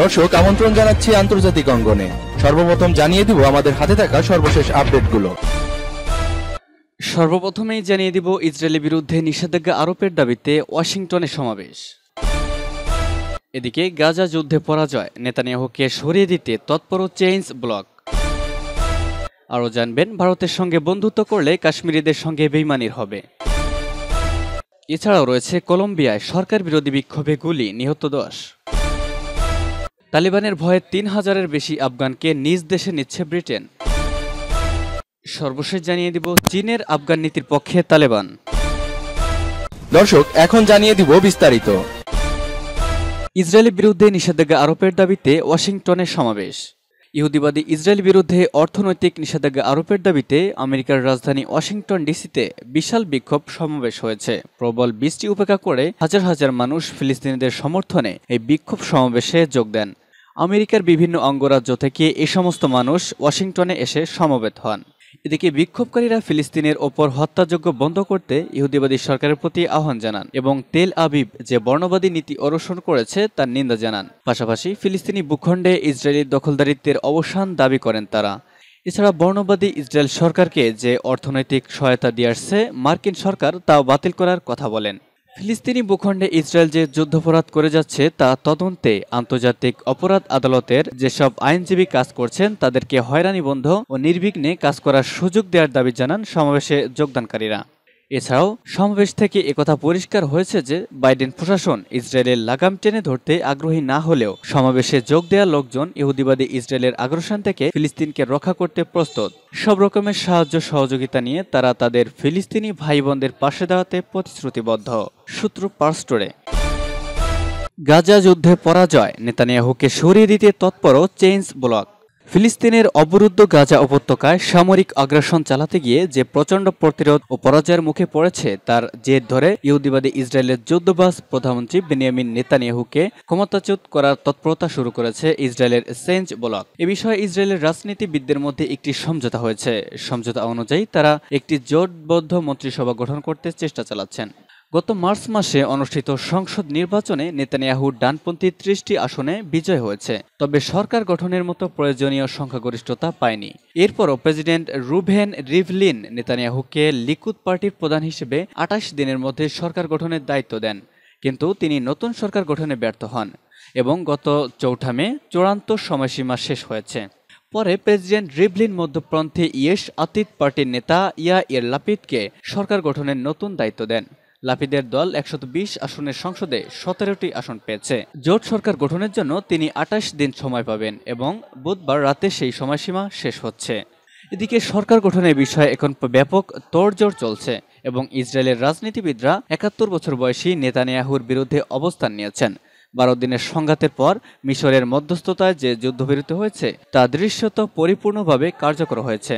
দর্শক আমন্ত্রণ জানাচ্ছি আন্তর্জাতিক অঙ্গনে সর্বপ্রথম জানিয়ে দিব আমাদের হাতে থাকা সর্বশেষ আপডেটগুলো সর্বপ্রথমেই জানিয়ে দিব ইসরায়েলের বিরুদ্ধে নিষেধাজ্ঞা আরোপের দাবিতে ওয়াশিংটনে সমাবেশ এদিকে গাজা যুদ্ধে পরাজয় নেতানিয়াহুকে সরিয়ে দিতে তৎপর চেঞ্জ ব্লক আরও জানবেন ভারতের সঙ্গে বন্ধুত্ব করলে কাশ্মীরিদের সঙ্গে বেইমানির হবে এছাড়াও রয়েছে কলম্বিয়ায় সরকার বিরোধী বিক্ষোভে গুলি নিহত দশ তালিবানের ভয়ে তিন হাজারের বেশি আফগানকে নিজ দেশে নিচ্ছে ব্রিটেন সর্বশেষ জানিয়ে দিব চীনের আফগান নীতির পক্ষে তালেবান দর্শক এখন জানিয়ে দিব বিস্তারিত ইসরায়েলের বিরুদ্ধে নিষেধাজ্ঞা আরোপের দাবিতে ওয়াশিংটনে সমাবেশ ইহুদিবাদী ইসরায়েল বিরুদ্ধে অর্থনৈতিক নিষেধাজ্ঞা আরোপের দাবিতে আমেরিকার রাজধানী ওয়াশিংটন ডিসিতে বিশাল বিক্ষোভ সমাবেশ হয়েছে প্রবল বৃষ্টি উপেক্ষা করে হাজার হাজার মানুষ ফিলিস্তিনিদের সমর্থনে এই বিক্ষোভ সমাবেশে যোগ দেন আমেরিকার বিভিন্ন অঙ্গরাজ্য থেকে এ সমস্ত মানুষ ওয়াশিংটনে এসে সমবেত হন এদিকে বিক্ষোভকারীরা ফিলিস্তিনের ওপর হত্যাযোগ্য বন্ধ করতে ইহুদিবাদী সরকারের প্রতি আহ্বান জানান এবং তেল আবিব যে বর্ণবাদী নীতি অনুসরণ করেছে তার নিন্দা জানান পাশাপাশি ফিলিস্তিনি ভূখণ্ডে ইসরায়েলের দখলদারিত্বের অবসান দাবি করেন তারা এছাড়া বর্ণবাদী ইসরায়েল সরকারকে যে অর্থনৈতিক সহায়তা দিয়ে আসছে মার্কিন সরকার তাও বাতিল করার কথা বলেন ফিলিস্তিনি ভূখণ্ডে ইসরায়েল যে যুদ্ধাপরাধ করে যাচ্ছে তা তদন্তে আন্তর্জাতিক অপরাধ আদালতের যেসব আইনজীবী কাজ করছেন তাদেরকে হয়রানি বন্ধ ও নির্বিঘ্নে কাজ করার সুযোগ দেওয়ার দাবি জানান সমাবেশে যোগদানকারীরা এছাড়াও সমাবেশ থেকে একথা পরিষ্কার হয়েছে যে বাইডেন প্রশাসন ইসরায়েলের লাগাম টেনে ধরতে আগ্রহী না হলেও সমাবেশে যোগ দেওয়া লোকজন ইহুদিবাদী ইসরায়েলের আগ্রাসন থেকে ফিলিস্তিনকে রক্ষা করতে প্রস্তুত সব রকমের সাহায্য সহযোগিতা নিয়ে তারা তাদের ফিলিস্তিনি ভাই বোনদের পাশে দাঁড়াতে প্রতিশ্রুতিবদ্ধ সূত্র পার্স্টোরে গাজা যুদ্ধে পরাজয় নেতানিয়াহুকে সরিয়ে দিতে তৎপর চেঞ্জ ব্লক ফিলিস্তিনের অবরুদ্ধ গাজা উপত্যকায় সামরিক আগ্রাসন চালাতে গিয়ে যে প্রচণ্ড প্রতিরোধ ও পরাজয়ের মুখে পড়েছে তার জের ধরে ইহুদিবাদী ইসরায়েলের যুদ্ধবাস প্রধানমন্ত্রী বেনিয়ামিন নেতানিয়াহুকে ক্ষমতাচ্যুত করার তৎপরতা শুরু করেছে ইসরায়েলের সেঞ্জ ব্লক এ বিষয়ে ইসরায়েলের রাজনীতিবিদদের মধ্যে একটি সমঝোতা হয়েছে সমঝোতা অনুযায়ী তারা একটি জোটবদ্ধ মন্ত্রিসভা গঠন করতে চেষ্টা চালাচ্ছেন গত মার্চ মাসে অনুষ্ঠিত সংসদ নির্বাচনে নেতানিয়াহুর ডানপন্থী ত্রিশটি আসনে বিজয় হয়েছে তবে সরকার গঠনের মতো প্রয়োজনীয় সংখ্যাগরিষ্ঠতা পায়নি এরপরও প্রেসিডেন্ট রুভেন রিভলিন নেতানিয়াহুকে লিকুদ পার্টির প্রধান হিসেবে আটাশ দিনের মধ্যে সরকার গঠনের দায়িত্ব দেন কিন্তু তিনি নতুন সরকার গঠনে ব্যর্থ হন এবং গত চৌঠা মে চূড়ান্ত সময়সীমা শেষ হয়েছে পরে প্রেসিডেন্ট রিভলিন মধ্যপন্থী ইয়েশ আতিত পার্টির নেতা ইয়া ইয়ার লাপিতকে সরকার গঠনের নতুন দায়িত্ব দেন লাপিদের দল একশত আসনের সংসদে সতেরোটি আসন পেয়েছে জোট সরকার গঠনের জন্য তিনি আটাশ দিন সময় পাবেন এবং বুধবার রাতে সেই সময়সীমা শেষ হচ্ছে এদিকে সরকার গঠনের বিষয়ে এখন ব্যাপক তোড়জোড় চলছে এবং ইসরায়েলের রাজনীতিবিদরা একাত্তর বছর বয়সী নেতানিয়াহুর বিরুদ্ধে অবস্থান নিয়েছেন বারো দিনের সংঘাতের পর মিশরের মধ্যস্থতায় যে যুদ্ধবিরতি হয়েছে তা দৃশ্যত পরিপূর্ণভাবে কার্যকর হয়েছে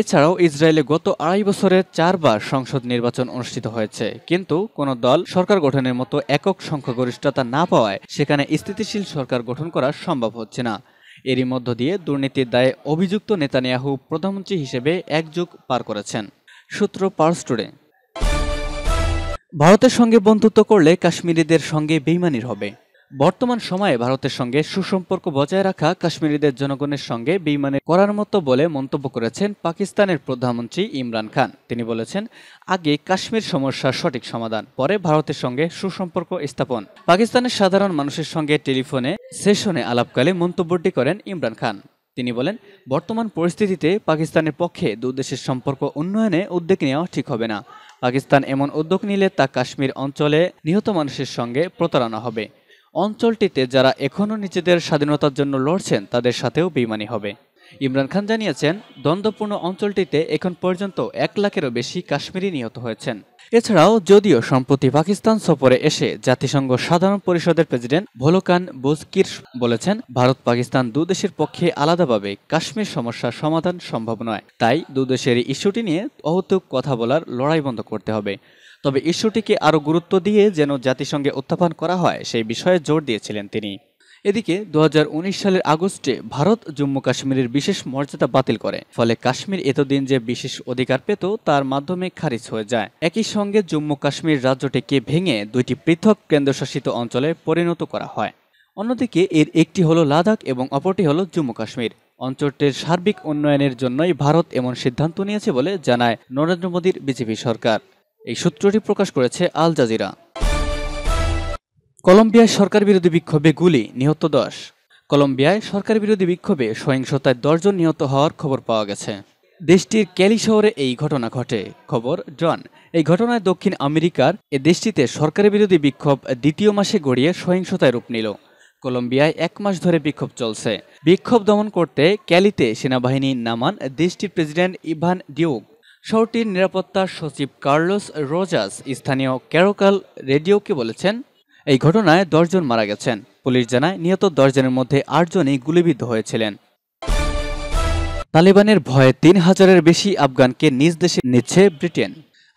এছাড়াও ইসরায়েলে গত আড়াই বছরে চারবার সংসদ নির্বাচন অনুষ্ঠিত হয়েছে কিন্তু কোনো দল সরকার গঠনের মতো একক সংখ্যাগরিষ্ঠতা না পাওয়ায় সেখানে স্থিতিশীল সরকার গঠন করা সম্ভব হচ্ছে না এরই মধ্য দিয়ে দুর্নীতির দায়ে অভিযুক্ত নেতানিয়াহু প্রধানমন্ত্রী হিসেবে এক যুগ পার করেছেন সূত্র পার্স টুডে ভারতের সঙ্গে বন্ধুত্ব করলে কাশ্মীরিদের সঙ্গে বেইমানির হবে বর্তমান সময়ে ভারতের সঙ্গে সুসম্পর্ক বজায় রাখা কাশ্মীরিদের জনগণের সঙ্গে বেইমানি করার মতো বলে মন্তব্য করেছেন পাকিস্তানের প্রধানমন্ত্রী ইমরান খান তিনি বলেছেন আগে কাশ্মীর সমস্যার সঠিক সমাধান পরে ভারতের সঙ্গে সুসম্পর্ক স্থাপন পাকিস্তানের সাধারণ মানুষের সঙ্গে টেলিফোনে সেশনে আলাপকালে মন্তব্যটি করেন ইমরান খান তিনি বলেন বর্তমান পরিস্থিতিতে পাকিস্তানের পক্ষে দুদেশের সম্পর্ক উন্নয়নে উদ্যোগ নেওয়া ঠিক হবে না পাকিস্তান এমন উদ্যোগ নিলে তা কাশ্মীর অঞ্চলে নিহত মানুষের সঙ্গে প্রতারণা হবে অঞ্চলটিতে যারা এখনও নিজেদের স্বাধীনতার জন্য লড়ছেন তাদের সাথেও বেইমানি হবে ইমরান খান জানিয়েছেন দ্বন্দ্বপূর্ণ অঞ্চলটিতে এখন পর্যন্ত এক লাখেরও বেশি কাশ্মীরি নিহত হয়েছেন এছাড়াও যদিও সম্প্রতি পাকিস্তান সফরে এসে জাতিসংঘ সাধারণ পরিষদের প্রেসিডেন্ট ভোলোকান বুজকির বলেছেন ভারত পাকিস্তান দুদেশের পক্ষে আলাদাভাবে কাশ্মীর সমস্যার সমাধান সম্ভব নয় তাই দুদেশের ইস্যুটি নিয়ে অহতুক কথা বলার লড়াই বন্ধ করতে হবে তবে ইস্যুটিকে আরও গুরুত্ব দিয়ে যেন জাতিসংঘে উত্থাপন করা হয় সেই বিষয়ে জোর দিয়েছিলেন তিনি এদিকে দু সালের আগস্টে ভারত জম্মু কাশ্মীরের বিশেষ মর্যাদা বাতিল করে ফলে কাশ্মীর এতদিন যে বিশেষ অধিকার পেত তার মাধ্যমে খারিজ হয়ে যায় একই সঙ্গে জম্মু কাশ্মীর রাজ্যটিকে ভেঙে দুইটি পৃথক কেন্দ্রশাসিত অঞ্চলে পরিণত করা হয় অন্যদিকে এর একটি হলো লাদাখ এবং অপরটি হলো জম্মু কাশ্মীর অঞ্চলটির সার্বিক উন্নয়নের জন্যই ভারত এমন সিদ্ধান্ত নিয়েছে বলে জানায় নরেন্দ্র মোদীর বিজেপি সরকার এই সূত্রটি প্রকাশ করেছে আল জাজিরা কলম্বিয়ায় সরকার বিরোধী বিক্ষোভে গুলি নিহত দশ কলম্বিয়ায় সরকার বিরোধী বিক্ষোভে সহিংসতায় দশজন নিহত হওয়ার খবর পাওয়া গেছে দেশটির ক্যালি শহরে এই ঘটনা ঘটে খবর জন এই ঘটনায় দক্ষিণ আমেরিকার এ দেশটিতে সরকারের বিরোধী বিক্ষোভ দ্বিতীয় মাসে গড়িয়ে সহিংসতায় রূপ নিল কলম্বিয়ায় এক মাস ধরে বিক্ষোভ চলছে বিক্ষোভ দমন করতে ক্যালিতে সেনাবাহিনী নামান দেশটির প্রেসিডেন্ট ইভান ডিউক শহরটির নিরাপত্তা সচিব কার্লোস রোজাস স্থানীয় ক্যারোকাল রেডিওকে বলেছেন এই ঘটনায় দশজন মারা গেছেন পুলিশ জানায় নিহত দশজনের মধ্যে আটজনই গুলিবিদ্ধ হয়েছিলেন তালিবানের ভয়ে তিন হাজারের বেশি আফগানকে নিজ দেশে নিচ্ছে ব্রিটেন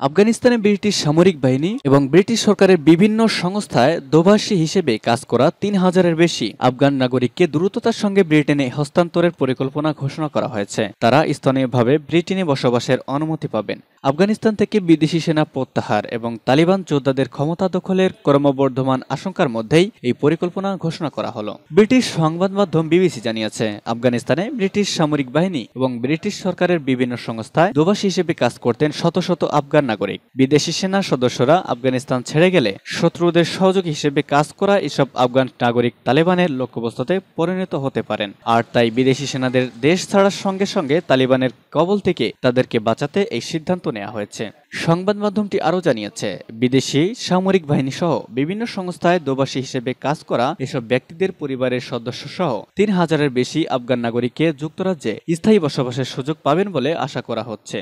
আফগানিস্তানে ব্রিটিশ সামরিক বাহিনী এবং ব্রিটিশ সরকারের বিভিন্ন সংস্থায় দোভাষী হিসেবে কাজ করা তিন হাজারের বেশি আফগান নাগরিককে দ্রুততার সঙ্গে ব্রিটেনে হস্তান্তরের পরিকল্পনা ঘোষণা করা হয়েছে তারা স্থানীয়ভাবে ব্রিটেনে বসবাসের অনুমতি পাবেন আফগানিস্তান থেকে বিদেশি সেনা প্রত্যাহার এবং তালিবান যোদ্ধাদের ক্ষমতা দখলের ক্রমবর্ধমান আশঙ্কার মধ্যেই এই পরিকল্পনা ঘোষণা করা হলো ব্রিটিশ সংবাদ মাধ্যম বিবিসি জানিয়েছে আফগানিস্তানে ব্রিটিশ সামরিক বাহিনী এবং ব্রিটিশ সরকারের বিভিন্ন সংস্থায় দোভাষী হিসেবে কাজ করতেন শত শত আফগান নাগরিক বিদেশি সেনা সদস্যরা আফগানিস্তান ছেড়ে গেলে শত্রুদের সহযোগী হিসেবে কাজ করা এসব আফগান নাগরিক তালেবানের লক্ষ্যবস্তুতে পরিণত হতে পারেন আর তাই বিদেশি সেনাদের দেশ ছাড়ার সঙ্গে সঙ্গে তালিবানের কবল থেকে তাদেরকে বাঁচাতে এই সিদ্ধান্ত নেওয়া হয়েছে সংবাদ মাধ্যমটি আরও জানিয়েছে বিদেশি সামরিক বাহিনী সহ বিভিন্ন সংস্থায় দোবাসী হিসেবে কাজ করা এসব ব্যক্তিদের পরিবারের সদস্য সহ তিন হাজারের বেশি আফগান নাগরিককে যুক্তরাজ্যে স্থায়ী বসবাসের সুযোগ পাবেন বলে আশা করা হচ্ছে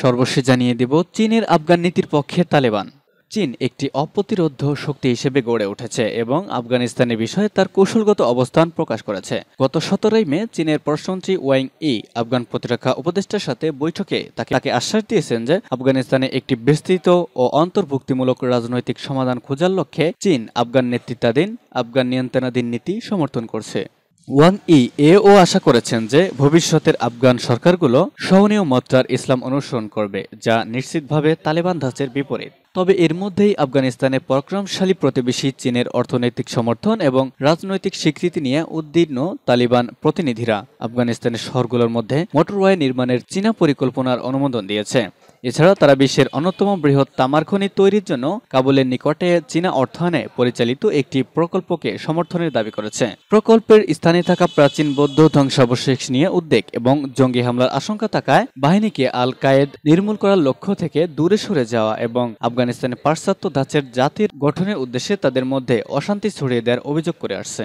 সর্বশেষ জানিয়ে দেব চীনের আফগান নীতির পক্ষে তালেবান চীন একটি অপ্রতিরোধ শক্তি হিসেবে গড়ে উঠেছে এবং আফগানিস্তানের বিষয়ে তার কৌশলগত অবস্থান প্রকাশ করেছে গত সতেরোই মে চীনের পররাষ্ট্রমন্ত্রী ওয়াং ই আফগান প্রতিরক্ষা উপদেষ্টার সাথে বৈঠকে তাকে তাকে আশ্বাস দিয়েছেন যে আফগানিস্তানে একটি বিস্তৃত ও অন্তর্ভুক্তিমূলক রাজনৈতিক সমাধান খোঁজার লক্ষ্যে চীন আফগান নেতৃত্বাধীন আফগান নিয়ন্ত্রণাধীন নীতি সমর্থন করছে ওয়াং ই এও আশা করেছেন যে ভবিষ্যতের আফগান সরকারগুলো সহনীয় মাত্রার ইসলাম অনুসরণ করবে যা নিশ্চিতভাবে তালেবান ধাঁচের বিপরীত তবে এর মধ্যেই আফগানিস্তানে পরাক্রমশালী প্রতিবেশী চীনের অর্থনৈতিক সমর্থন এবং রাজনৈতিক স্বীকৃতি নিয়ে উদ্বিগ্ন তালিবান প্রতিনিধিরা আফগানিস্তানের শহরগুলোর মধ্যে মোটরওয়ে নির্মাণের চীনা পরিকল্পনার অনুমোদন দিয়েছে এছাড়াও তারা বিশ্বের অন্যতম বৃহৎ তামার খনি তৈরির জন্য কাবুলের নিকটে চীনা অর্থায়নে পরিচালিত একটি প্রকল্পকে সমর্থনের দাবি করেছে প্রকল্পের স্থানে থাকা প্রাচীন বৌদ্ধ ধ্বংসাবশেষ নিয়ে উদ্বেগ এবং জঙ্গি হামলার আশঙ্কা থাকায় বাহিনীকে আল কায়েদ নির্মূল করার লক্ষ্য থেকে দূরে সরে যাওয়া এবং আফগানিস্তানে পাশ্চাত্য ধাঁচের জাতির গঠনের উদ্দেশ্যে তাদের মধ্যে অশান্তি ছড়িয়ে দেওয়ার অভিযোগ করে আসছে